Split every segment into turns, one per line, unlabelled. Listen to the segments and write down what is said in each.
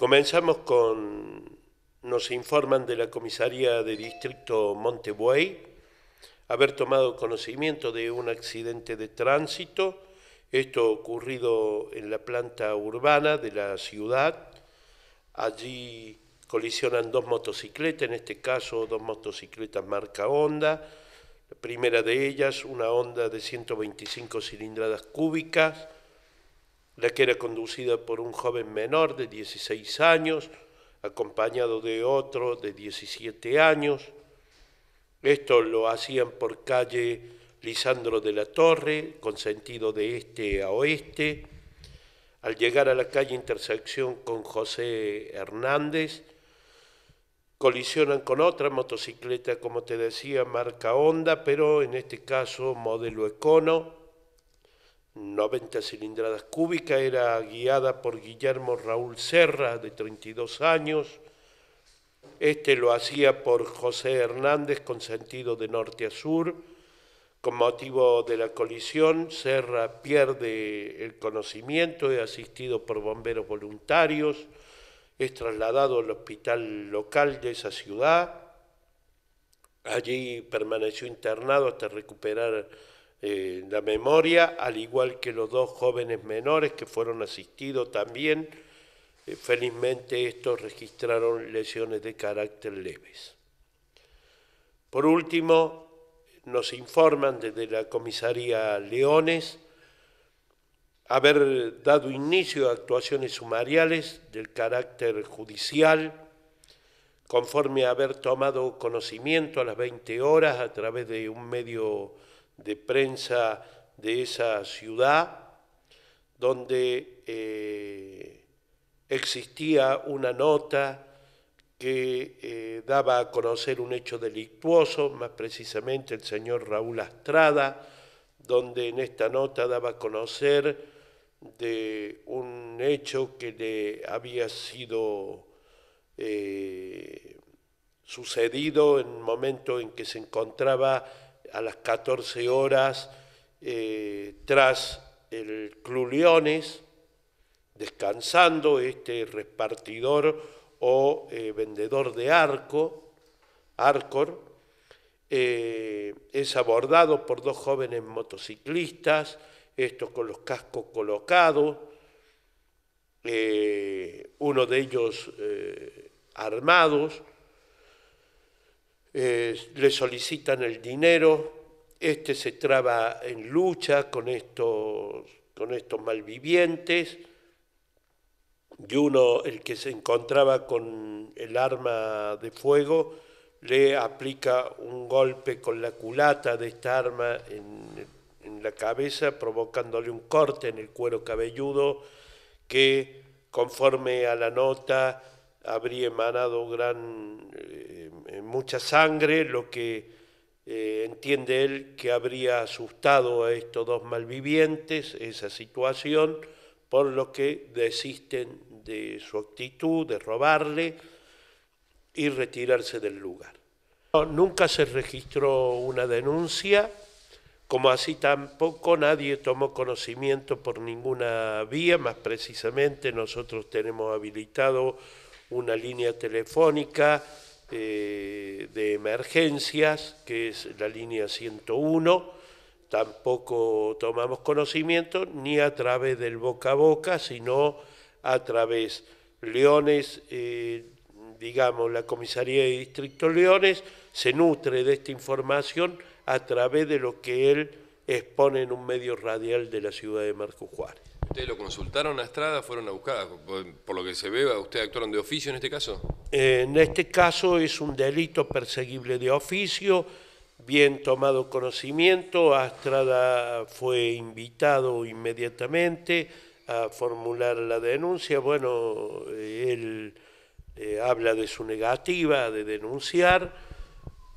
Comenzamos con, nos informan de la comisaría de distrito Montebuey, haber tomado conocimiento de un accidente de tránsito, esto ocurrido en la planta urbana de la ciudad. Allí colisionan dos motocicletas, en este caso dos motocicletas marca Honda, la primera de ellas una Honda de 125 cilindradas cúbicas, la que era conducida por un joven menor de 16 años, acompañado de otro de 17 años. Esto lo hacían por calle Lisandro de la Torre, con sentido de este a oeste. Al llegar a la calle intersección con José Hernández, colisionan con otra motocicleta, como te decía, marca Honda, pero en este caso modelo Econo, 90 cilindradas cúbicas, era guiada por Guillermo Raúl Serra, de 32 años. Este lo hacía por José Hernández con sentido de norte a sur. Con motivo de la colisión, Serra pierde el conocimiento, es asistido por bomberos voluntarios, es trasladado al hospital local de esa ciudad. Allí permaneció internado hasta recuperar en eh, la memoria, al igual que los dos jóvenes menores que fueron asistidos también. Eh, felizmente estos registraron lesiones de carácter leves. Por último, nos informan desde la comisaría Leones haber dado inicio a actuaciones sumariales del carácter judicial, conforme a haber tomado conocimiento a las 20 horas a través de un medio de prensa de esa ciudad, donde eh, existía una nota que eh, daba a conocer un hecho delictuoso, más precisamente el señor Raúl Astrada, donde en esta nota daba a conocer de un hecho que le había sido eh, sucedido en el momento en que se encontraba a las 14 horas eh, tras el Club descansando este repartidor o eh, vendedor de arco, Arcor, eh, es abordado por dos jóvenes motociclistas, estos con los cascos colocados, uno de ellos armados, eh, le solicitan el dinero, este se traba en lucha con estos, con estos malvivientes, y uno, el que se encontraba con el arma de fuego, le aplica un golpe con la culata de esta arma en, la cabeza, provocándole un corte en el cuero cabelludo que, conforme a la nota, habría emanado gran... Eh, eh, mucha sangre, lo que eh, entiende él que habría asustado a estos dos malvivientes, esa situación, por lo que desisten de su actitud, de robarle y retirarse del lugar. nunca se registró una denuncia, como así tampoco nadie tomó conocimiento por ninguna vía, más precisamente nosotros tenemos habilitado una línea telefónica eh, de emergencias, que es la línea 101, tampoco tomamos conocimiento, ni a través del boca a boca, sino a través Leones, eh, digamos, la Comisaría de Distrito Leones se nutre de esta información a través de lo que él expone en un medio radial de la ciudad de Marco Juárez. ¿Ustedes lo consultaron a Estrada? ¿Fueron a buscar? Por lo que se ve, ¿ustedes actuaron de oficio en este caso? En este caso es un delito perseguible de oficio, bien tomado conocimiento, Astrada fue invitado inmediatamente a formular la denuncia, bueno, él eh, habla de su negativa de denunciar,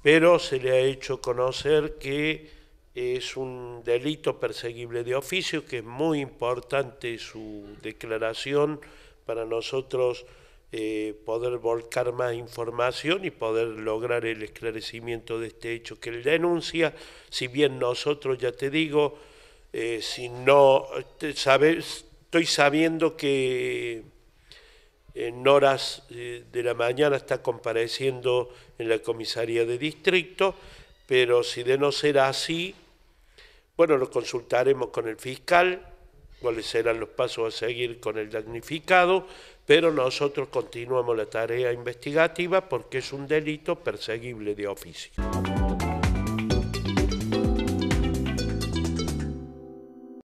pero se le ha hecho conocer que es un delito perseguible de oficio, que es muy importante su declaración para nosotros eh, poder volcar más información y poder lograr el esclarecimiento de este hecho que él denuncia, si bien nosotros, ya te digo, eh, si no, estoy sabiendo que en horas eh, de la mañana está compareciendo en la comisaría de distrito, pero si de no ser así, bueno, lo consultaremos con el fiscal, cuáles serán los pasos a seguir con el damnificado, pero nosotros continuamos la tarea investigativa porque es un delito perseguible de oficio.